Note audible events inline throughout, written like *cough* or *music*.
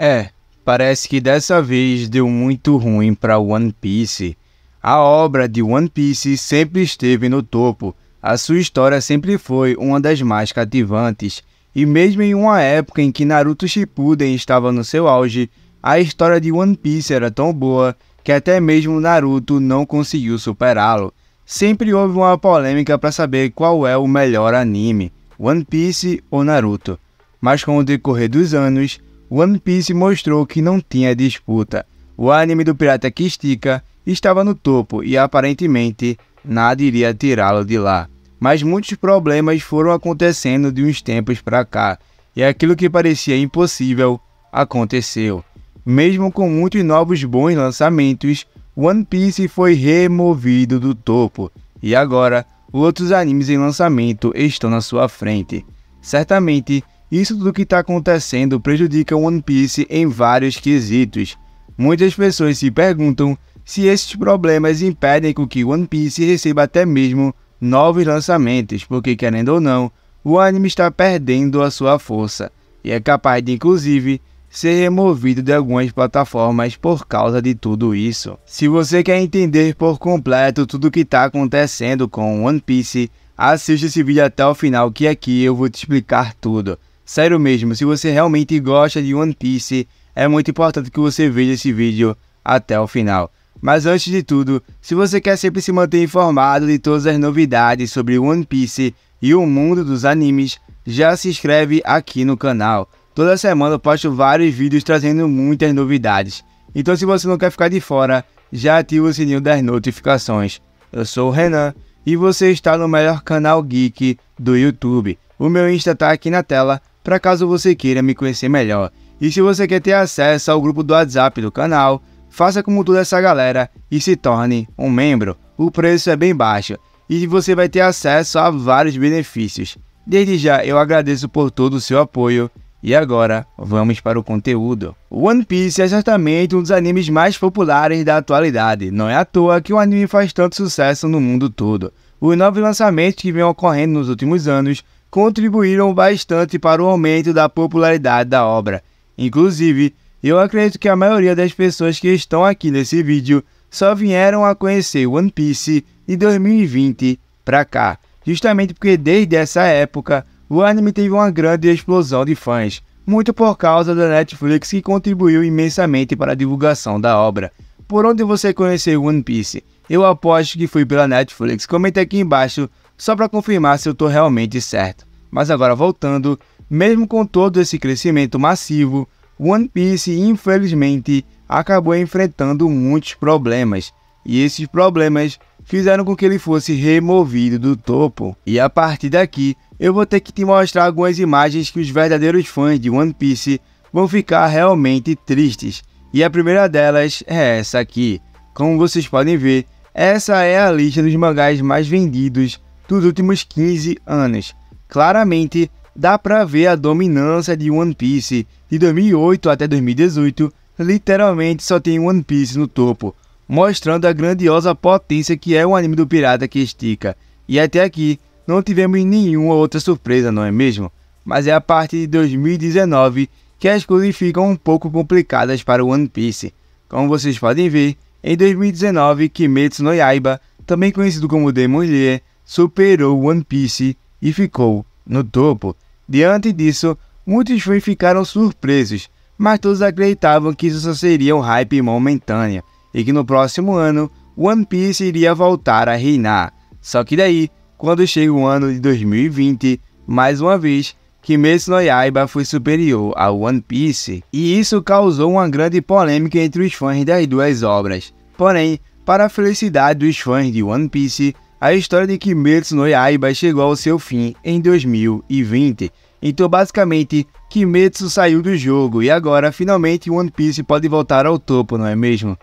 É, parece que dessa vez deu muito ruim para One Piece. A obra de One Piece sempre esteve no topo, a sua história sempre foi uma das mais cativantes, e mesmo em uma época em que Naruto Shippuden estava no seu auge, a história de One Piece era tão boa que até mesmo Naruto não conseguiu superá-lo. Sempre houve uma polêmica para saber qual é o melhor anime, One Piece ou Naruto. Mas com o decorrer dos anos, One Piece mostrou que não tinha disputa. O anime do pirata que estica estava no topo e aparentemente nada iria tirá-lo de lá. Mas muitos problemas foram acontecendo de uns tempos para cá, e aquilo que parecia impossível aconteceu. Mesmo com muitos novos bons lançamentos, One Piece foi removido do topo, e agora outros animes em lançamento estão na sua frente. Certamente isso tudo que está acontecendo prejudica One Piece em vários quesitos. Muitas pessoas se perguntam se esses problemas impedem com que One Piece receba até mesmo novos lançamentos, porque querendo ou não, o anime está perdendo a sua força e é capaz de inclusive ser removido de algumas plataformas por causa de tudo isso. Se você quer entender por completo tudo o que está acontecendo com One Piece, assista esse vídeo até o final que aqui eu vou te explicar tudo. Sério mesmo, se você realmente gosta de One Piece, é muito importante que você veja esse vídeo até o final. Mas antes de tudo, se você quer sempre se manter informado de todas as novidades sobre One Piece e o mundo dos animes, já se inscreve aqui no canal. Toda semana eu posto vários vídeos trazendo muitas novidades. Então se você não quer ficar de fora, já ativa o sininho das notificações. Eu sou o Renan e você está no melhor canal geek do YouTube. O meu Insta tá aqui na tela, para caso você queira me conhecer melhor. E se você quer ter acesso ao grupo do WhatsApp do canal, faça como toda essa galera e se torne um membro. O preço é bem baixo e você vai ter acesso a vários benefícios. Desde já eu agradeço por todo o seu apoio e agora vamos para o conteúdo. One Piece é certamente um dos animes mais populares da atualidade. Não é à toa que o anime faz tanto sucesso no mundo todo. Os novos lançamentos que vêm ocorrendo nos últimos anos contribuíram bastante para o aumento da popularidade da obra. Inclusive, eu acredito que a maioria das pessoas que estão aqui nesse vídeo só vieram a conhecer One Piece de 2020 para cá, justamente porque desde essa época o anime teve uma grande explosão de fãs, muito por causa da Netflix que contribuiu imensamente para a divulgação da obra. Por onde você conheceu One Piece? Eu aposto que foi pela Netflix. Comenta aqui embaixo só para confirmar se eu estou realmente certo. Mas agora voltando, mesmo com todo esse crescimento massivo, One Piece infelizmente acabou enfrentando muitos problemas, e esses problemas fizeram com que ele fosse removido do topo. E a partir daqui, eu vou ter que te mostrar algumas imagens que os verdadeiros fãs de One Piece vão ficar realmente tristes. E a primeira delas é essa aqui. Como vocês podem ver, essa é a lista dos mangás mais vendidos dos últimos 15 anos. Claramente, dá para ver a dominância de One Piece. De 2008 até 2018, literalmente só tem One Piece no topo, mostrando a grandiosa potência que é o anime do pirata que estica. E até aqui, não tivemos nenhuma outra surpresa, não é mesmo? Mas é a partir de 2019 que as coisas ficam um pouco complicadas para One Piece. Como vocês podem ver, em 2019, Kimetsu no Yaiba, também conhecido como Demon Slayer, superou One Piece e ficou no topo. Diante disso, muitos fãs ficaram surpresos, mas todos acreditavam que isso só seria um hype momentâneo e que no próximo ano One Piece iria voltar a reinar. Só que daí, quando chega o ano de 2020, mais uma vez, Kimetsu no Yaiba foi superior a One Piece, e isso causou uma grande polêmica entre os fãs das duas obras. Porém, para a felicidade dos fãs de One Piece, a história de Kimetsu no Yaiba chegou ao seu fim em 2020. Então, basicamente, Kimetsu saiu do jogo e agora finalmente One Piece pode voltar ao topo, não é mesmo?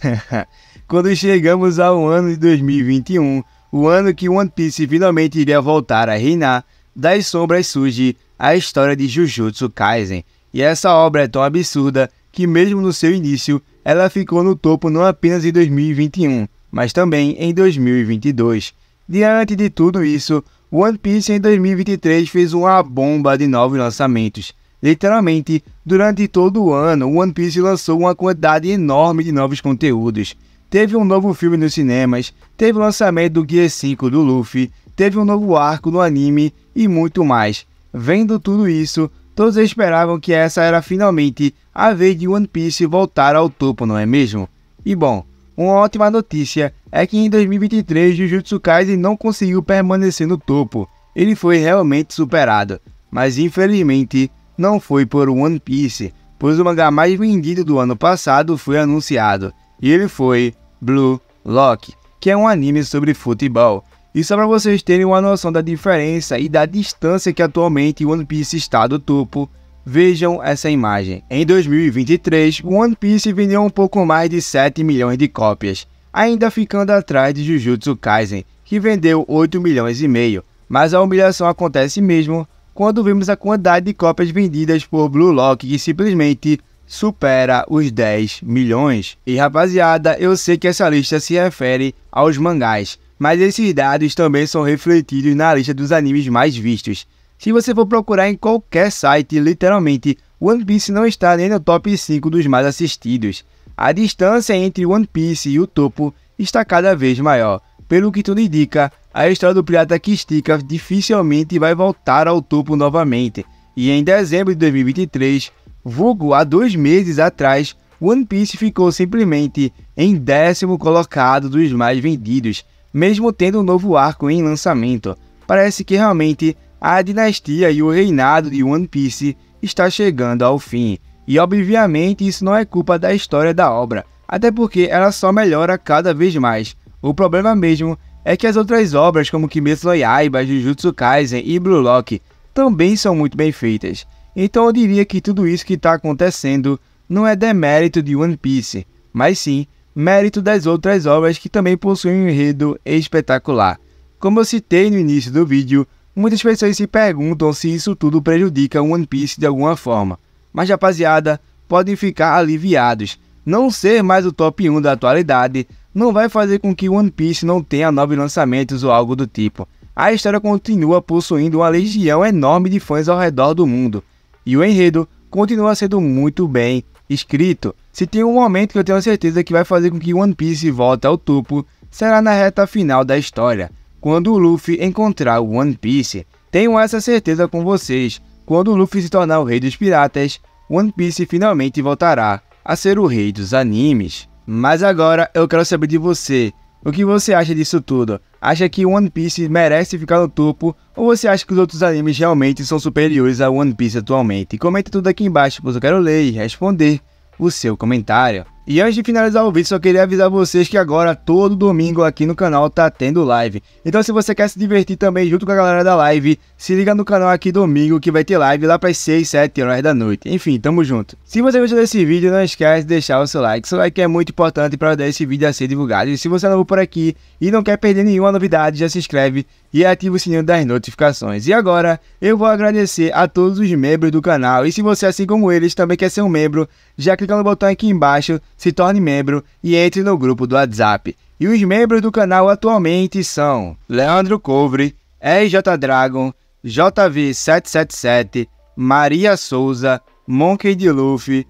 *laughs* Quando chegamos ao ano de 2021, o ano que One Piece finalmente iria voltar a reinar, das sombras surge a história de Jujutsu Kaisen. E essa obra é tão absurda que, mesmo no seu início, ela ficou no topo não apenas em 2021, mas também em 2022. Diante de tudo isso, One Piece em 2023 fez uma bomba de novos lançamentos. Literalmente, durante todo o ano, One Piece lançou uma quantidade enorme de novos conteúdos. Teve um novo filme nos cinemas, teve o lançamento do Gear 5 do Luffy, teve um novo arco no anime e muito mais. Vendo tudo isso, todos esperavam que essa era finalmente a vez de One Piece voltar ao topo, não é mesmo? E bom, uma ótima notícia é que em 2023 Jujutsu Kaisen não conseguiu permanecer no topo, ele foi realmente superado, mas infelizmente não foi por One Piece, pois o mangá mais vendido do ano passado foi anunciado, e ele foi Blue Lock, que é um anime sobre futebol. E só para vocês terem uma noção da diferença e da distância que atualmente One Piece está do topo, Vejam essa imagem. Em 2023, One Piece vendeu um pouco mais de 7 milhões de cópias, ainda ficando atrás de Jujutsu Kaisen, que vendeu 8 milhões e meio. Mas a humilhação acontece mesmo quando vemos a quantidade de cópias vendidas por Blue Lock, que simplesmente supera os 10 milhões. E rapaziada, eu sei que essa lista se refere aos mangás, mas esses dados também são refletidos na lista dos animes mais vistos. Se você for procurar em qualquer site, literalmente, One Piece não está nem no top 5 dos mais assistidos. A distância entre One Piece e o topo está cada vez maior. Pelo que tudo indica, a história do pirata que estica dificilmente vai voltar ao topo novamente. E em dezembro de 2023, vulgo há dois meses atrás, One Piece ficou simplesmente em décimo colocado dos mais vendidos, mesmo tendo um novo arco em lançamento. Parece que realmente a dinastia e o reinado de One Piece está chegando ao fim. E obviamente isso não é culpa da história da obra, até porque ela só melhora cada vez mais. O problema mesmo é que as outras obras como Kimetsu no Yaiba, Jujutsu Kaisen e Blue Lock também são muito bem feitas. Então eu diria que tudo isso que está acontecendo não é demérito de One Piece, mas sim mérito das outras obras que também possuem um enredo espetacular. Como eu citei no início do vídeo, Muitas pessoas se perguntam se isso tudo prejudica One Piece de alguma forma, mas rapaziada, podem ficar aliviados. Não ser mais o top 1 da atualidade não vai fazer com que One Piece não tenha novos lançamentos ou algo do tipo. A história continua possuindo uma legião enorme de fãs ao redor do mundo, e o enredo continua sendo muito bem escrito. Se tem um momento que eu tenho certeza que vai fazer com que One Piece volte ao topo, será na reta final da história. Quando o Luffy encontrar o One Piece, tenho essa certeza com vocês, quando o Luffy se tornar o rei dos piratas, One Piece finalmente voltará a ser o rei dos animes. Mas agora eu quero saber de você, o que você acha disso tudo? Acha que One Piece merece ficar no topo ou você acha que os outros animes realmente são superiores a One Piece atualmente? Comenta tudo aqui embaixo, pois eu quero ler e responder o seu comentário. E antes de finalizar o vídeo, só queria avisar vocês que agora, todo domingo aqui no canal tá tendo live. Então se você quer se divertir também junto com a galera da live, se liga no canal aqui domingo que vai ter live lá pras 6, 7 horas da noite. Enfim, tamo junto. Se você gostou desse vídeo, não esquece de deixar o seu like. Seu like é muito importante para ajudar esse vídeo a ser divulgado. E se você é novo por aqui e não quer perder nenhuma novidade, já se inscreve e ativa o sininho das notificações. E agora, eu vou agradecer a todos os membros do canal. E se você, assim como eles, também quer ser um membro, já clica no botão aqui embaixo se torne membro e entre no grupo do WhatsApp. E os membros do canal atualmente são Leandro Couvre, EJ Dragon, JV777, Maria Souza, Monkey de Luffy,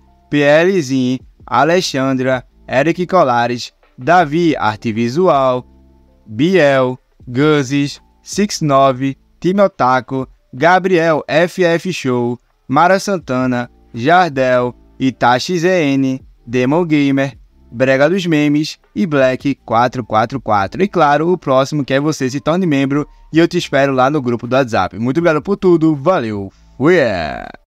Alexandra, Eric Colares, Davi Arte Visual, Biel, Guzes, 69, Timotaco, Gabriel FF Show, Mara Santana, Jardel, Itachi ZN, Demon Gamer, Brega dos Memes e Black 444. E claro, o próximo que é você se torne membro e eu te espero lá no grupo do WhatsApp. Muito obrigado por tudo, valeu, fui! É.